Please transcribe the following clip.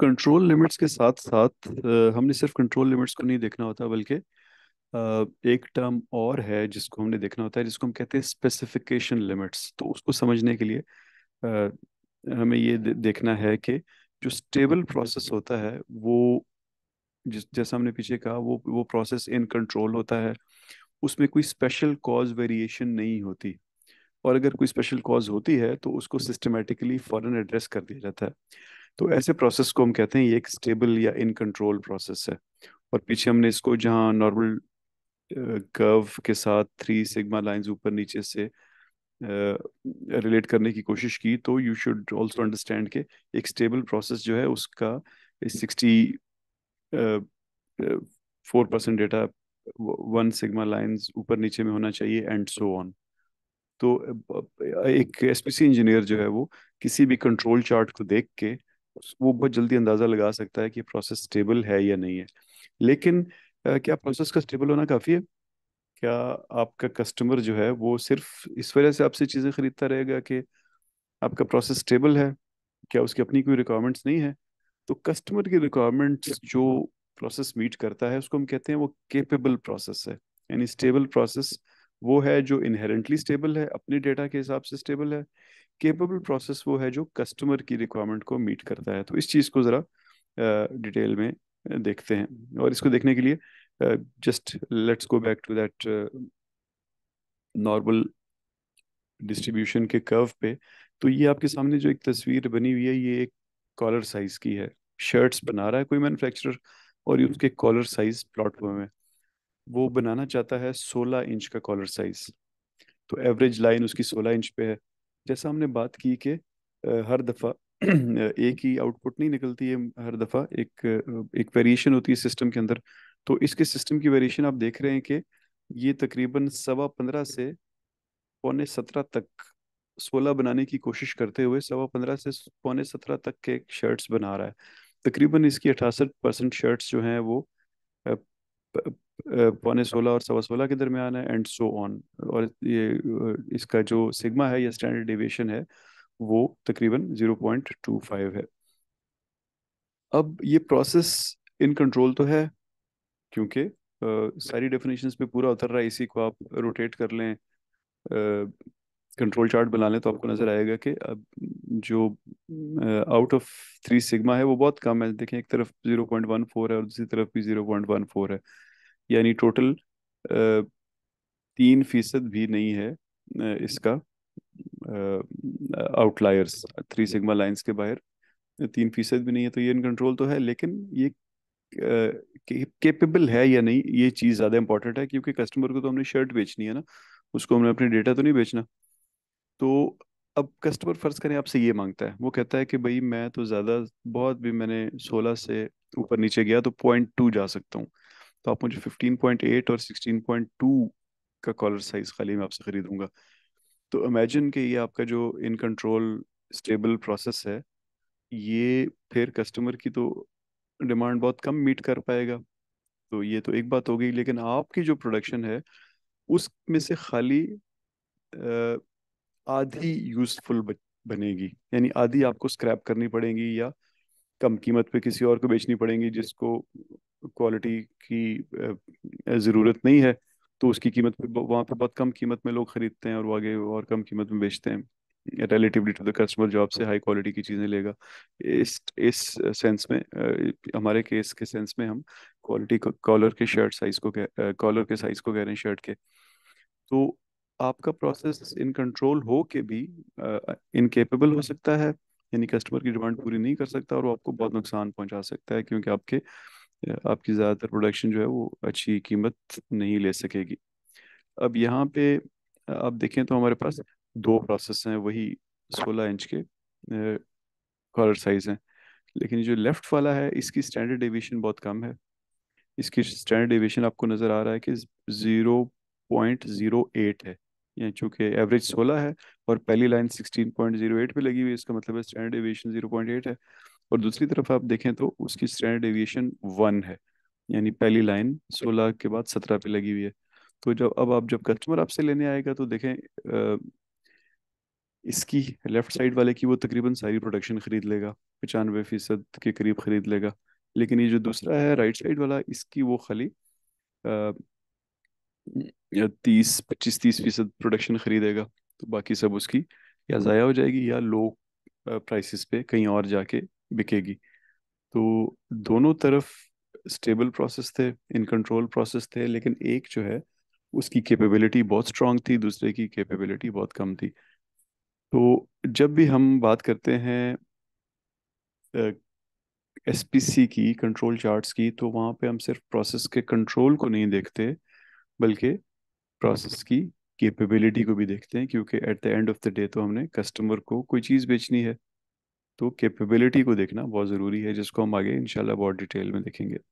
control तो limits के साथ साथ हमने सिर्फ कंट्रोल लिमिट्स को नहीं देखना होता बल्कि एक टर्म और है जिसको हमने देखना होता है जिसको हम कहते हैं स्पेसिफिकेशन लिमिट्स तो उसको समझने के लिए हमें ये देखना है कि जो स्टेबल प्रोसेस होता है वो जिस जैसा हमने पीछे कहा वो वो प्रोसेस इन कंट्रोल होता है उसमें कोई स्पेशल कॉज वेरिएशन नहीं होती और अगर कोई स्पेशल कॉज होती है तो उसको सिस्टमेटिकली फॉरन एड्रेस कर दिया जाता है तो ऐसे प्रोसेस को हम कहते हैं ये एक स्टेबल या इन कंट्रोल प्रोसेस है और पीछे हमने इसको जहाँ नॉर्मल कर्व के साथ थ्री सिग्मा लाइंस ऊपर नीचे से रिलेट uh, करने की कोशिश की तो यू शुड ऑल्सो अंडरस्टैंड के एक स्टेबल प्रोसेस जो है उसका sixty four percent data one sigma lines ऊपर नीचे में होना चाहिए एंड सो ऑन तो एक एसपीसी इंजीनियर जो है वो किसी भी कंट्रोल चार्ट को देख के वो बहुत जल्दी अंदाज़ा लगा सकता है कि प्रोसेस स्टेबल है या नहीं है लेकिन क्या प्रोसेस का स्टेबल होना काफ़ी है क्या आपका कस्टमर जो है वो सिर्फ इस वजह से आपसे चीज़ें खरीदता रहेगा कि आपका प्रोसेस स्टेबल है क्या उसकी अपनी कोई रिक्वायरमेंट्स नहीं है तो कस्टमर की रिक्वायरमेंट्स जो प्रोसेस मीट करता है उसको हम कहते हैं वो केपेबल प्रोसेस है यानी स्टेबल प्रोसेस वो है जो इनहेरेंटली स्टेबल है अपने डेटा के हिसाब से स्टेबल है केपेबल प्रोसेस वो है जो कस्टमर की रिक्वायरमेंट को मीट करता है तो इस चीज़ को ज़रा डिटेल में देखते हैं और इसको देखने के लिए just let's go back to that normal distribution के कर्व पे तो ये आपके सामने जो एक तस्वीर बनी हुई है ये एक कॉलर साइज की है शर्ट्स बना रहा है कोई मैन्युफैक्चरर और ये उसके कॉलर साइज प्लॉट हुए हैं वो बनाना चाहता है सोलह इंच का कॉलर साइज तो एवरेज लाइन उसकी सोलह इंच पे है जैसा हमने बात की कि हर दफ़ा एक ही आउटपुट नहीं निकलती है हर दफ़ा एक एक वेरिएशन होती है सिस्टम के अंदर तो इसके सिस्टम की वेरिएशन आप देख रहे हैं कि ये तकरीबन सवा पंद्रह से पौने सत्रह तक सोलह बनाने की कोशिश करते हुए सवा पंद्रह से पौने सत्रह तक के शर्ट्स बना रहा है तकरीबन इसकी अठासठ परसेंट शर्ट्स जो हैं वो पौने सोलह और सवा सोलह के दरमियान है एंड सो ऑन और ये इसका जो सिग्मा है या स्टैंडर्ड डिविएशन है वो तकरीबन जीरो पॉइंट टू फाइव है अब ये प्रोसेस इन कंट्रोल तो है क्योंकि सारी डेफिनेशंस पे पूरा उतर रहा है इसी को आप रोटेट कर लें कंट्रोल चार्ट बना लें तो आपको नज़र आएगा कि अब जो आउट ऑफ थ्री सिग्मा है वो बहुत कम है देखें एक तरफ जीरो पॉइंट वन फोर है और दूसरी तरफ भी जीरो पॉइंट वन फोर है यानी टोटल तीन फीसद भी नहीं है इसका आउटलायर्स थ्री सिग्मा लाइंस के बाहर तीन फीसद भी नहीं है तो ये इन कंट्रोल तो है लेकिन ये केपेबल है या नहीं ये चीज़ ज़्यादा इंपॉर्टेंट है क्योंकि कस्टमर को तो हमने शर्ट बेचनी है ना उसको हमने अपने डेटा तो नहीं बेचना तो अब कस्टमर फ़र्ज करें आपसे ये मांगता है वो कहता है कि भाई मैं तो ज़्यादा बहुत भी मैंने सोलह से ऊपर नीचे गया तो पॉइंट टू जा सकता हूँ तो आप मुझे 15.8 और 16.2 का कॉलर साइज खाली मैं आपसे खरीदूंगा तो इमेजिन कि ये आपका जो इन कंट्रोल स्टेबल प्रोसेस है ये फिर कस्टमर की तो डिमांड बहुत कम मीट कर पाएगा तो ये तो एक बात हो गई लेकिन आपकी जो प्रोडक्शन है उसमें से खाली आधी यूजफुल बनेगी यानी आधी आपको स्क्रैप करनी पड़ेगी या कम कीमत पे किसी और को बेचनी पड़ेगी जिसको क्वालिटी की ज़रूरत नहीं है तो उसकी कीमत पे वहाँ पे बहुत कम कीमत में लोग खरीदते हैं और वो आगे और कम कीमत में बेचते हैं रिलेटिवली टू द कस्टमर जो आपसे हाई क्वालिटी की चीज़ें लेगा इस इस सेंस में हमारे केस के सेंस में हम क्वालिटी कॉलर के शर्ट साइज़ को कॉलर के साइज़ को कह रहे हैं शर्ट के तो आपका प्रोसेस इन कंट्रोल हो के भी इनकेपेबल हो सकता है यानी कस्टमर की डिमांड पूरी नहीं कर सकता और वो आपको बहुत नुकसान पहुंचा सकता है क्योंकि आपके आपकी ज़्यादातर प्रोडक्शन जो है वो अच्छी कीमत नहीं ले सकेगी अब यहाँ पे आप देखें तो हमारे पास दो प्रोसेस हैं वही सोलह इंच के कॉलर साइज हैं लेकिन जो लेफ्ट वाला है इसकी स्टैंडर्ड एविएशन बहुत कम है इसकी स्टैंडर्ड एविएशन आपको नज़र आ रहा है कि ज़ीरो पॉइंट ज़ीरो एट है यानी चूँकि एवरेज सोलह है और पहली line sixteen point zero eight पर लगी हुई है इसका मतलब है standard deviation zero point eight है और दूसरी तरफ आप देखें तो उसकी स्टैंडर्ड एविएशन वन है यानी पहली लाइन सोलह के बाद सत्रह पे लगी हुई है तो जब अब आप जब कस्टमर आपसे लेने आएगा तो देखें आ, इसकी लेफ्ट साइड वाले की वो तकरीबन सारी प्रोडक्शन खरीद लेगा पचानवे फीसद के करीब खरीद लेगा लेकिन ये जो दूसरा है राइट साइड वाला इसकी वो खाली तीस पच्चीस तीस फीसद प्रोडक्शन खरीदेगा तो बाकी सब उसकी या ज़ाया हो जाएगी या लो प्राइसेस पे कहीं और जाके बिकेगी तो दोनों तरफ स्टेबल प्रोसेस थे इन कंट्रोल प्रोसेस थे लेकिन एक जो है उसकी कैपेबिलिटी बहुत स्ट्रांग थी दूसरे की कैपेबिलिटी बहुत कम थी तो जब भी हम बात करते हैं एस पी सी की कंट्रोल चार्ट्स की तो वहाँ पे हम सिर्फ प्रोसेस के कंट्रोल को नहीं देखते बल्कि प्रोसेस की कैपेबिलिटी को भी देखते हैं क्योंकि at the end of the day तो हमने कस्टमर को कोई चीज़ बेचनी है तो कैपेबिलिटी को देखना बहुत ज़रूरी है जिसको हम आगे इनशाला बहुत डिटेल में देखेंगे